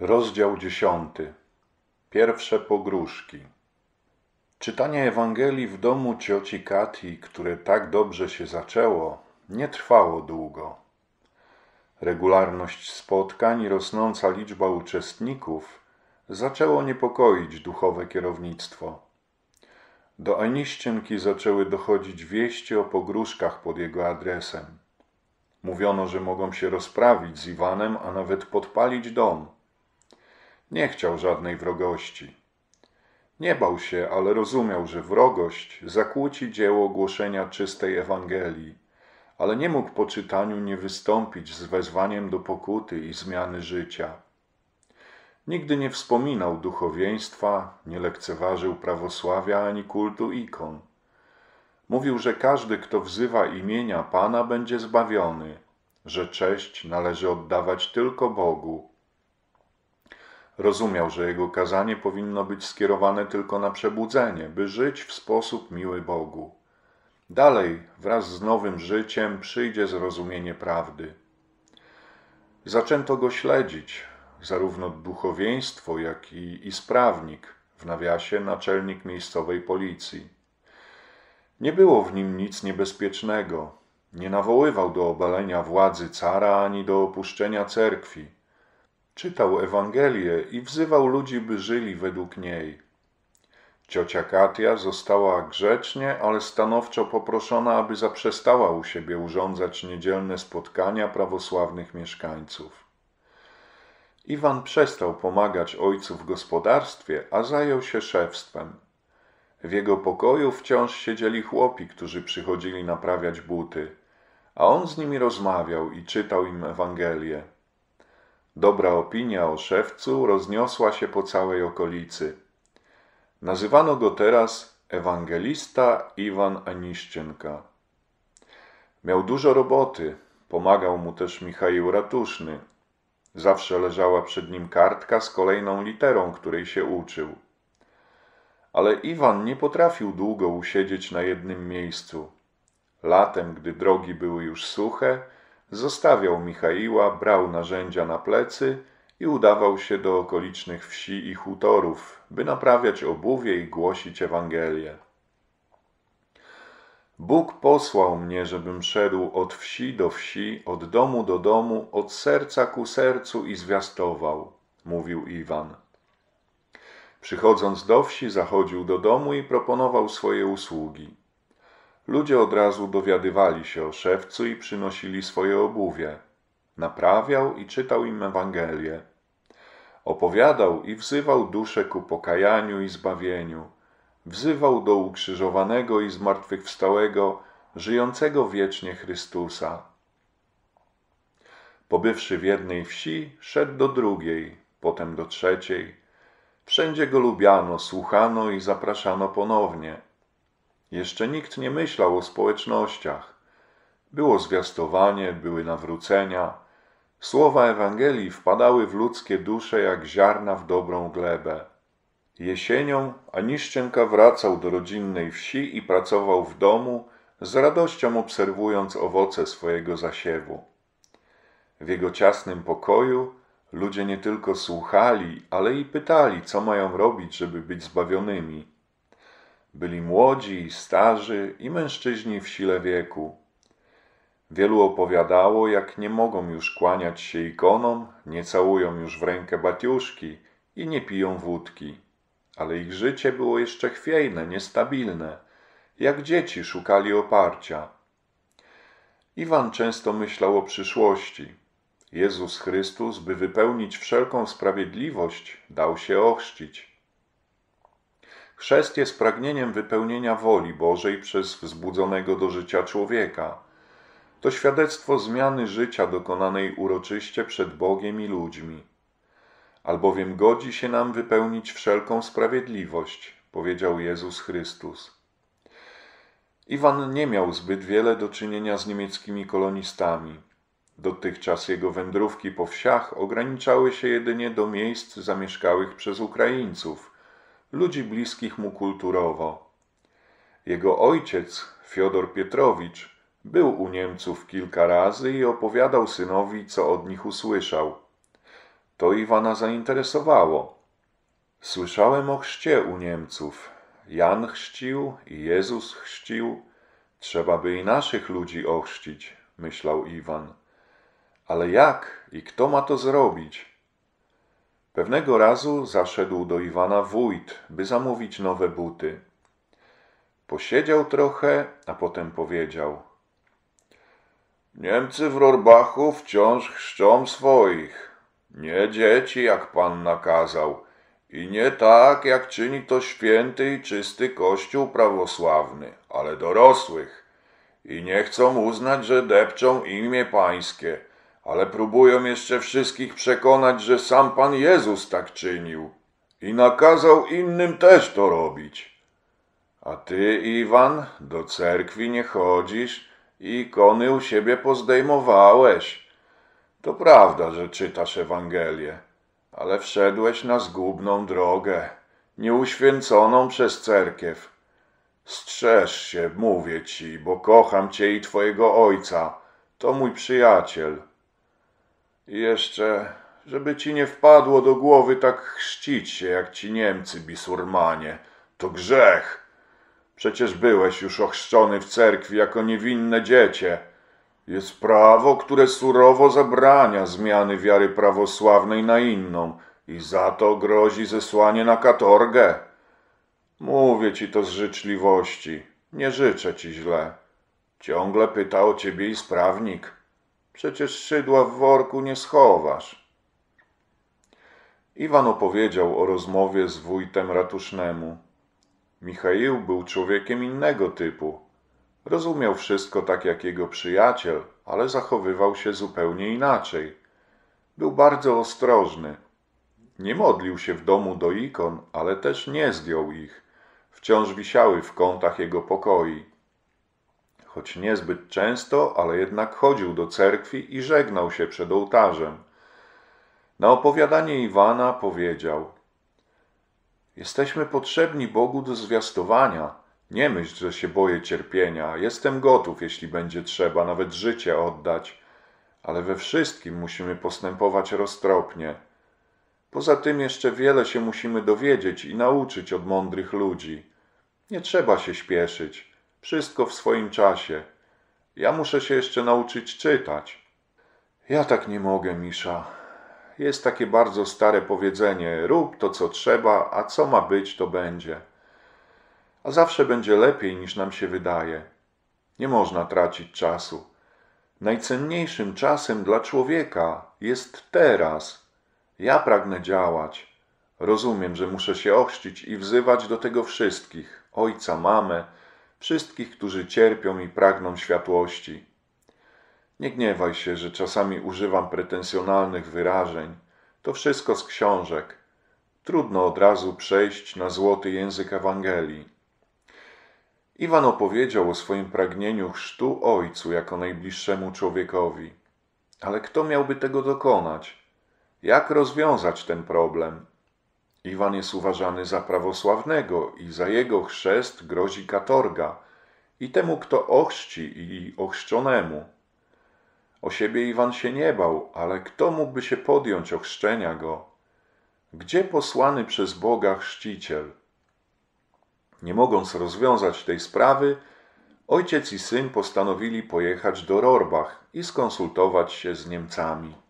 Rozdział 10. Pierwsze pogróżki. Czytanie Ewangelii w domu cioci Kati, które tak dobrze się zaczęło, nie trwało długo. Regularność spotkań i rosnąca liczba uczestników zaczęło niepokoić duchowe kierownictwo. Do aniścienki zaczęły dochodzić wieści o pogróżkach pod jego adresem. Mówiono, że mogą się rozprawić z Iwanem, a nawet podpalić dom – nie chciał żadnej wrogości. Nie bał się, ale rozumiał, że wrogość zakłóci dzieło głoszenia czystej Ewangelii, ale nie mógł po czytaniu nie wystąpić z wezwaniem do pokuty i zmiany życia. Nigdy nie wspominał duchowieństwa, nie lekceważył prawosławia ani kultu ikon. Mówił, że każdy, kto wzywa imienia Pana, będzie zbawiony, że cześć należy oddawać tylko Bogu Rozumiał, że jego kazanie powinno być skierowane tylko na przebudzenie, by żyć w sposób miły Bogu. Dalej, wraz z nowym życiem, przyjdzie zrozumienie prawdy. Zaczęto go śledzić, zarówno duchowieństwo, jak i, i sprawnik, w nawiasie naczelnik miejscowej policji. Nie było w nim nic niebezpiecznego. Nie nawoływał do obalenia władzy cara ani do opuszczenia cerkwi Czytał Ewangelię i wzywał ludzi, by żyli według niej. Ciocia Katia została grzecznie, ale stanowczo poproszona, aby zaprzestała u siebie urządzać niedzielne spotkania prawosławnych mieszkańców. Iwan przestał pomagać ojcu w gospodarstwie, a zajął się szewstwem. W jego pokoju wciąż siedzieli chłopi, którzy przychodzili naprawiać buty, a on z nimi rozmawiał i czytał im Ewangelię. Dobra opinia o szewcu rozniosła się po całej okolicy. Nazywano go teraz ewangelista Iwan Aniszczynka. Miał dużo roboty, pomagał mu też Michał Ratuszny. Zawsze leżała przed nim kartka z kolejną literą, której się uczył. Ale Iwan nie potrafił długo usiedzieć na jednym miejscu. Latem, gdy drogi były już suche, Zostawiał Michaiła, brał narzędzia na plecy i udawał się do okolicznych wsi i hutorów, by naprawiać obuwie i głosić Ewangelię. Bóg posłał mnie, żebym szedł od wsi do wsi, od domu do domu, od serca ku sercu i zwiastował, mówił Iwan. Przychodząc do wsi, zachodził do domu i proponował swoje usługi. Ludzie od razu dowiadywali się o szewcu i przynosili swoje obuwie. Naprawiał i czytał im Ewangelię. Opowiadał i wzywał dusze ku pokajaniu i zbawieniu. Wzywał do ukrzyżowanego i zmartwychwstałego, żyjącego wiecznie Chrystusa. Pobywszy w jednej wsi, szedł do drugiej, potem do trzeciej. Wszędzie go lubiano, słuchano i zapraszano ponownie – jeszcze nikt nie myślał o społecznościach. Było zwiastowanie, były nawrócenia. Słowa Ewangelii wpadały w ludzkie dusze jak ziarna w dobrą glebę. Jesienią Aniszczenka wracał do rodzinnej wsi i pracował w domu, z radością obserwując owoce swojego zasiewu. W jego ciasnym pokoju ludzie nie tylko słuchali, ale i pytali, co mają robić, żeby być zbawionymi. Byli młodzi i starzy i mężczyźni w sile wieku. Wielu opowiadało, jak nie mogą już kłaniać się ikonom, nie całują już w rękę batiuszki i nie piją wódki. Ale ich życie było jeszcze chwiejne, niestabilne, jak dzieci szukali oparcia. Iwan często myślał o przyszłości. Jezus Chrystus, by wypełnić wszelką sprawiedliwość, dał się ochrzcić. Chrzest jest pragnieniem wypełnienia woli Bożej przez wzbudzonego do życia człowieka. To świadectwo zmiany życia dokonanej uroczyście przed Bogiem i ludźmi. Albowiem godzi się nam wypełnić wszelką sprawiedliwość, powiedział Jezus Chrystus. Iwan nie miał zbyt wiele do czynienia z niemieckimi kolonistami. Dotychczas jego wędrówki po wsiach ograniczały się jedynie do miejsc zamieszkałych przez Ukraińców – ludzi bliskich mu kulturowo. Jego ojciec, Fiodor Pietrowicz, był u Niemców kilka razy i opowiadał synowi, co od nich usłyszał. To Iwana zainteresowało. Słyszałem o chrzcie u Niemców. Jan chrzcił i Jezus chrzcił. Trzeba by i naszych ludzi ochrzcić, myślał Iwan. Ale jak i kto ma to zrobić? Pewnego razu zaszedł do Iwana wójt, by zamówić nowe buty. Posiedział trochę, a potem powiedział: Niemcy w Rorbachu wciąż chrzczą swoich. Nie dzieci, jak pan nakazał, i nie tak, jak czyni to święty i czysty Kościół prawosławny, ale dorosłych. I nie chcą uznać, że depczą imię pańskie ale próbują jeszcze wszystkich przekonać, że sam Pan Jezus tak czynił i nakazał innym też to robić. A ty, Iwan, do cerkwi nie chodzisz i ikony u siebie pozdejmowałeś. To prawda, że czytasz Ewangelię, ale wszedłeś na zgubną drogę, nieuświęconą przez cerkiew. Strzeż się, mówię ci, bo kocham cię i twojego ojca, to mój przyjaciel jeszcze, żeby ci nie wpadło do głowy tak chrzcić się, jak ci Niemcy, bisurmanie. To grzech. Przecież byłeś już ochrzczony w cerkwi jako niewinne dziecię. Jest prawo, które surowo zabrania zmiany wiary prawosławnej na inną i za to grozi zesłanie na katorgę. Mówię ci to z życzliwości. Nie życzę ci źle. Ciągle pyta o ciebie i sprawnik. Przecież szydła w worku nie schowasz. Iwan opowiedział o rozmowie z wójtem ratusznemu. Michał był człowiekiem innego typu. Rozumiał wszystko tak jak jego przyjaciel, ale zachowywał się zupełnie inaczej. Był bardzo ostrożny. Nie modlił się w domu do ikon, ale też nie zdjął ich. Wciąż wisiały w kątach jego pokoi choć niezbyt często, ale jednak chodził do cerkwi i żegnał się przed ołtarzem. Na opowiadanie Iwana powiedział: Jesteśmy potrzebni Bogu do zwiastowania. Nie myśl, że się boję cierpienia. Jestem gotów, jeśli będzie trzeba, nawet życie oddać. Ale we wszystkim musimy postępować roztropnie. Poza tym jeszcze wiele się musimy dowiedzieć i nauczyć od mądrych ludzi. Nie trzeba się śpieszyć. Wszystko w swoim czasie. Ja muszę się jeszcze nauczyć czytać. Ja tak nie mogę, Misza. Jest takie bardzo stare powiedzenie: rób to, co trzeba, a co ma być, to będzie. A zawsze będzie lepiej niż nam się wydaje. Nie można tracić czasu. Najcenniejszym czasem dla człowieka jest teraz. Ja pragnę działać. Rozumiem, że muszę się ochrzcić i wzywać do tego wszystkich ojca, mamę wszystkich, którzy cierpią i pragną światłości. Nie gniewaj się, że czasami używam pretensjonalnych wyrażeń. To wszystko z książek. Trudno od razu przejść na złoty język Ewangelii. Iwan opowiedział o swoim pragnieniu chrztu ojcu jako najbliższemu człowiekowi. Ale kto miałby tego dokonać? Jak rozwiązać ten problem? Iwan jest uważany za prawosławnego i za jego chrzest grozi katorga i temu, kto ochrzci i ochrzczonemu. O siebie Iwan się nie bał, ale kto mógłby się podjąć ochrzczenia go? Gdzie posłany przez Boga chrzciciel? Nie mogąc rozwiązać tej sprawy, ojciec i syn postanowili pojechać do Rorbach i skonsultować się z Niemcami.